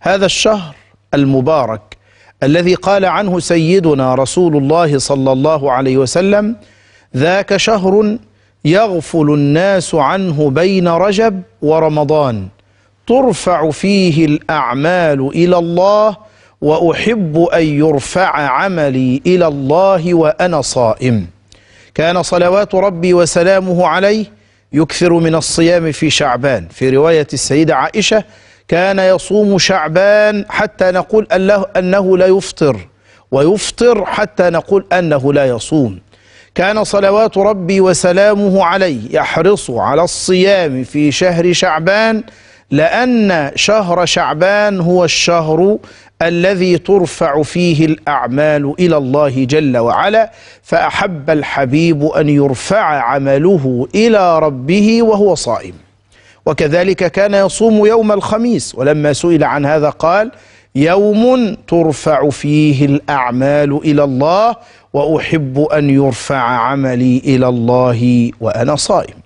هذا الشهر المبارك الذي قال عنه سيدنا رسول الله صلى الله عليه وسلم ذاك شهر يغفل الناس عنه بين رجب ورمضان ترفع فيه الأعمال إلى الله وأحب أن يرفع عملي إلى الله وأنا صائم كان صلوات ربي وسلامه عليه يكثر من الصيام في شعبان في رواية السيدة عائشة كان يصوم شعبان حتى نقول أنه, أنه لا يفطر ويفطر حتى نقول أنه لا يصوم كان صلوات ربي وسلامه عليه يحرص على الصيام في شهر شعبان لأن شهر شعبان هو الشهر الذي ترفع فيه الأعمال إلى الله جل وعلا فأحب الحبيب أن يرفع عمله إلى ربه وهو صائم وكذلك كان يصوم يوم الخميس ولما سئل عن هذا قال يوم ترفع فيه الأعمال إلى الله وأحب أن يرفع عملي إلى الله وأنا صائم